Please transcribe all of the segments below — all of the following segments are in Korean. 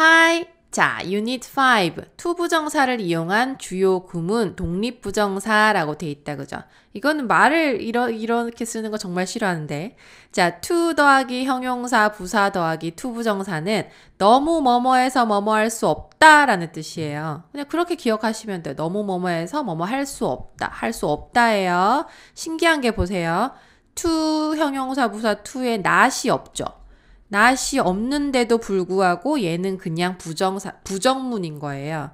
Hi. 자, 유닛 5. 투부정사를 이용한 주요 구문 독립부정사라고 돼 있다 그죠? 이거는 말을 이러, 이렇게 쓰는 거 정말 싫어하는데. 자, to 더하기 형용사 부사 더하기 투부정사는 너무 뭐뭐해서 뭐뭐 할 수 없다라는 뜻이에요. 그냥 그렇게 기억하시면 돼요. 너무 뭐뭐해서 뭐뭐 할 수 없다. 할 수 없다예요. 신기한 게 보세요. to 형용사 부사 to에 not이 없죠. 낫이 없는데도 불구하고 얘는 그냥 부정사, 부정문인 거예요.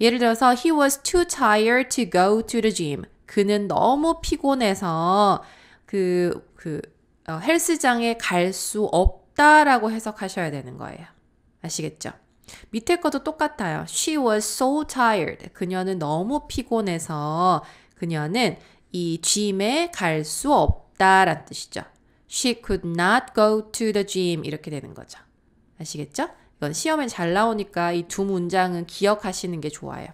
예를 들어서 he was too tired to go to the gym. 그는 너무 피곤해서 그, 그 어, 헬스장에 갈 수 없다라고 해석하셔야 되는 거예요. 아시겠죠? 밑에 것도 똑같아요. She was so tired. 그녀는 너무 피곤해서 그녀는 이 gym에 갈 수없다는 뜻이죠. She could not go to the gym. 이렇게 되는 거죠. 아시겠죠? 이건 시험에 잘 나오니까 이 두 문장은 기억하시는 게 좋아요.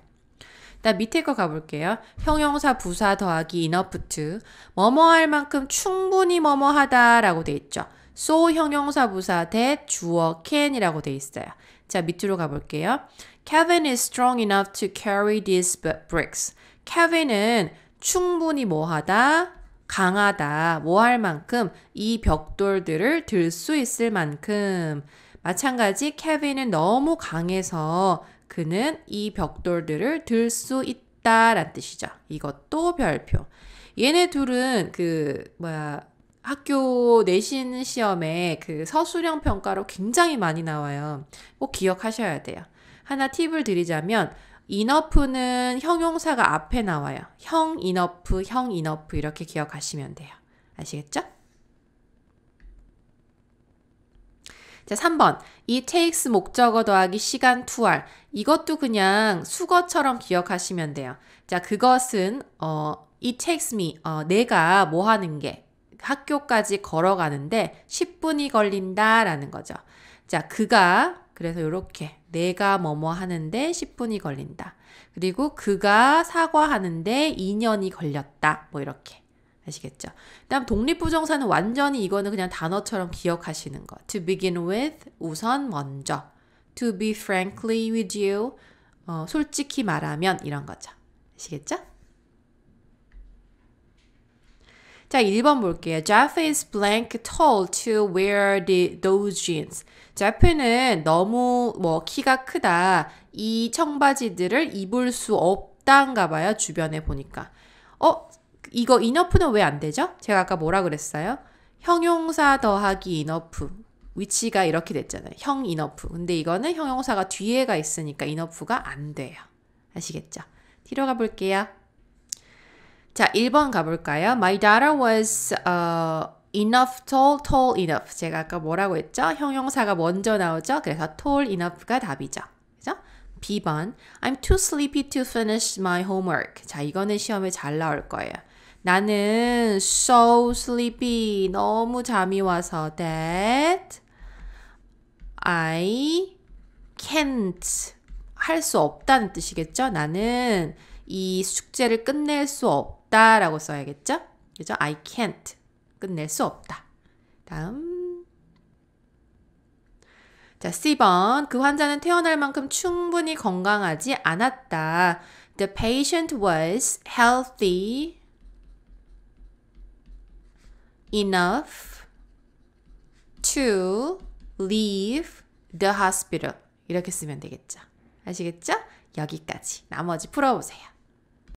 일단 밑에 거 가볼게요. 형용사 부사 더하기 enough 뭐뭐 할 만큼 충분히 뭐뭐 하다라고 돼 있죠. so 형용사 부사 대 주어 can이라고 돼 있어요. 자 밑으로 가볼게요. Kevin is strong enough to carry these bricks. Kevin은 충분히 뭐하다 강하다, 뭐 할 만큼 이 벽돌들을 들 수 있을 만큼. 마찬가지 케빈은 너무 강해서 그는 이 벽돌들을 들 수 있다 라는 뜻이죠. 이것도 별표. 얘네 둘은 그 뭐야 학교 내신 시험에 그 서술형 평가로 굉장히 많이 나와요. 꼭 기억하셔야 돼요. 하나 팁을 드리자면 e n 프는 형용사가 앞에 나와요. 형 e n 프형 e n 프 이렇게 기억하시면 돼요. 아시겠죠? 자, 3번. 이 takes 목적어 더하기 시간 투 o r. 이것도 그냥 수거처럼 기억하시면 돼요. 자, 그것은 어, it takes me. 어, 내가 뭐 하는 게 학교까지 걸어가는데 10분이 걸린다라는 거죠. 자, 그가 그래서 이렇게 내가 뭐뭐 하는데 10분이 걸린다. 그리고 그가 사과하는데 2년이 걸렸다. 뭐 이렇게. 아시겠죠? 그 다음 독립부정사는 완전히 이거는 그냥 단어처럼 기억하시는 거. To begin with 우선 먼저. To be frankly with you 어, 솔직히 말하면 이런 거죠. 아시겠죠? 자, 1번 볼게요. Jeff is blank t a l l to wear the, those jeans. 자, 옆에는 너무 뭐 키가 크다. 이 청바지들을 입을 수없단가 봐요. 주변에 보니까. 어, 이거 이너프는 왜 안 되죠? 제가 아까 뭐라 그랬어요? 형용사 더하기 이너프. 위치가 이렇게 됐잖아요. 형 이너프. 근데 이거는 형용사가 뒤에가 있으니까 이너프가 안 돼요. 아시겠죠? 뒤로 가볼게요. 자, 1번 가볼까요? My daughter was uh, enough tall, tall enough. 제가 아까 뭐라고 했죠? 형용사가 먼저 나오죠? 그래서 tall enough가 답이죠. 그죠? B번. I'm too sleepy to finish my homework. 자, 이거는 시험에 잘 나올 거예요. 나는 so sleepy. 너무 잠이 와서 that I can't. 할 수 없다는 뜻이겠죠? 나는 이 숙제를 끝낼 수 없다라고 써야겠죠? 그죠? I can't. 끝낼 수 없다. 다음. 자, C번. 그 환자는 태어날 만큼 충분히 건강하지 않았다. The patient was healthy enough to leave the hospital. 이렇게 쓰면 되겠죠. 아시겠죠? 여기까지. 나머지 풀어보세요.